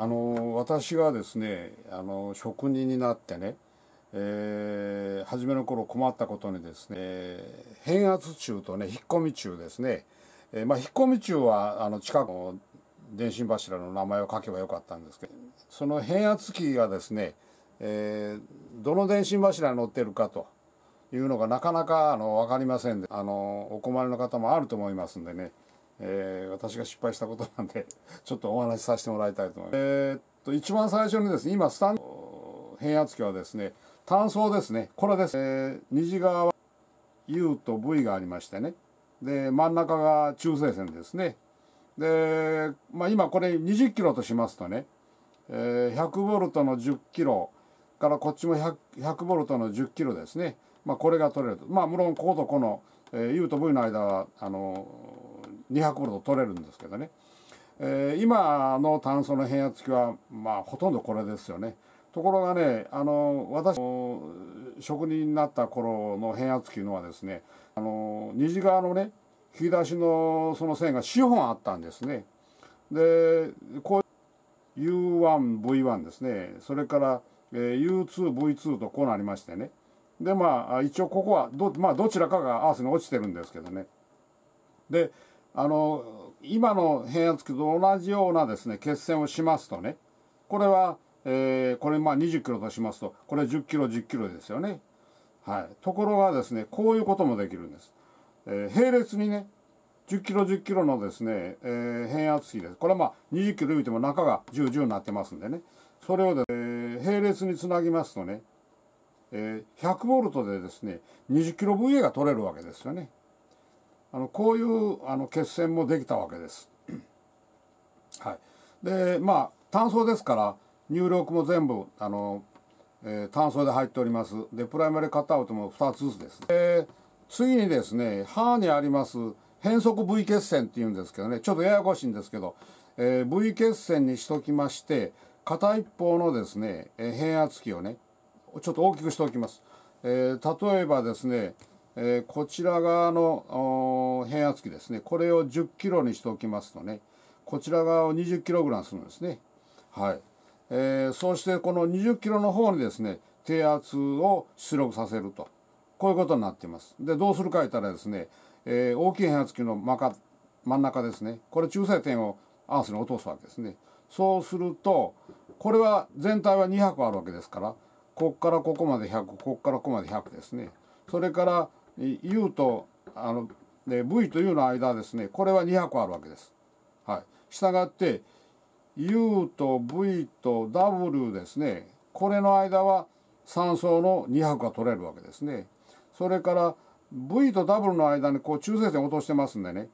あの私がですねあの職人になってね、えー、初めの頃困ったことにですね、えー、変圧中とね引っ込み中ですね、えー、まあ、引っ込み中はあの近くの電信柱の名前を書けばよかったんですけどその変圧器がですね、えー、どの電信柱に乗ってるかというのがなかなかあの分かりませんであのお困りの方もあると思いますんでねえー、私が失敗したことなんで、ちょっとお話しさせてもらいたいと思います。えー、っと、一番最初にですね、今、スタンド、変圧器はですね、単層ですね、これです。えー、虹側は U と V がありましてね、で、真ん中が中性線ですね。で、まあ、今これ20キロとしますとね、えー、100ボルトの10キロからこっちも 100, 100ボルトの10キロですね。まあ、これが取れると。まあ、無論、こことこの、えー、U と V の間は、あの200ブルド取れるんですけどね、えー、今の炭素の変圧器はまあほとんどこれですよねところがねあの私職人になった頃の変圧器のはですねあの虹側のね引き出しのその線が4本あったんですねでこう U1V1 ですねそれから、えー、U2V2 とこうなりましてねでまあ一応ここはど,、まあ、どちらかが合わせに落ちてるんですけどねであの今の変圧器と同じようなですね血栓をしますとねこれは、えー、これまあ20キロとしますとこれ10キロ10キロですよね。はい、ところがですねこういうこともできるんです。えー、並列にね10キロ10キロのですね、えー、変圧器です。これはまあ20キロ見ても中が10、10になってますんでね。それをで、えー、並列につなぎますとね、えー、100ボルトでですね、20キロ VA が取れるわけですよね。あのこういうあの血栓もできたわけです。はい、でまあ単素ですから入力も全部あの、えー、単層で入っております。でプライマリーカットアウトも2つずつです。で次にですね歯にあります変則 V 血栓っていうんですけどねちょっとややこしいんですけど、えー、V 血栓にしときまして片一方のですね変圧器をねちょっと大きくしておきます。えー、例えばですねえー、こちら側の変圧器ですねこれを 10kg にしておきますとねこちら側を 20kg するんですねはいえー、そしてこの 20kg の方にですね低圧を出力させるとこういうことになっていますでどうするか言ったらですね、えー、大きい変圧器の真ん中ですねこれ中性点をアースに落とすわけですねそうするとこれは全体は200あるわけですからここからここまで100ここからここまで100ですねそれから U とあの、ね、V と U の間ですねこれは200あるわけです。はい、したがって U と V と W ですねこれの間は3層の200が取れるわけですね。それから V と W の間にこう中性線落としてますんでね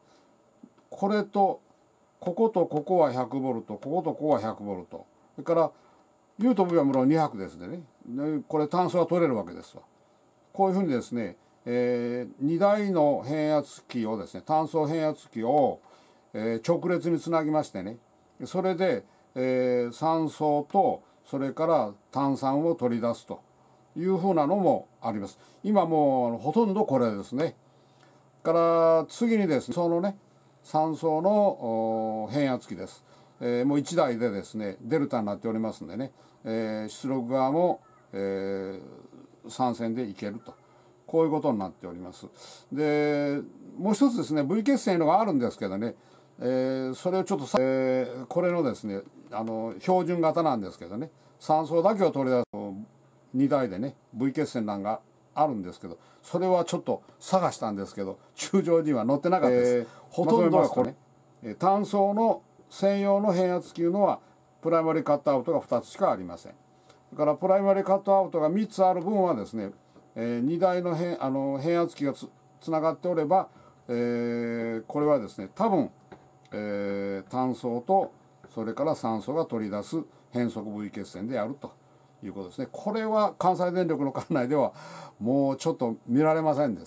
これとこことここは 100V こことここは 100V それから U と V は無論200ですでねこれ単素は取れるわけですわ。こういうふうにですねえー、2台の変圧器をですね単素変圧器を、えー、直列につなぎましてねそれで、えー、酸素とそれから炭酸を取り出すというふうなのもあります今もうほとんどこれですねから次にですねそのね3層の変圧器です、えー、もう1台でですねデルタになっておりますんでね、えー、出力側も、えー、参戦でいけるとこういうことになっております。で、もう一つですね、V 血栓のがあるんですけどね、えー、それをちょっと、えー、これのですね、あの、標準型なんですけどね、酸素だけを取り出す2台でね、V 血栓なんがあるんですけど、それはちょっと探したんですけど、中上には載ってなかったです。えー、ほとんどはこれ。ね、単素の専用の変圧器いうのは、プライマリーカットアウトが2つしかありません。だからプライマリーカットアウトが3つある分はですね、えー、2台の変あの変圧器がつつながっておれば、えー、これはですね多分、えー、炭素とそれから酸素が取り出す変速部位血栓であるということですねこれは関西電力の管内ではもうちょっと見られませんです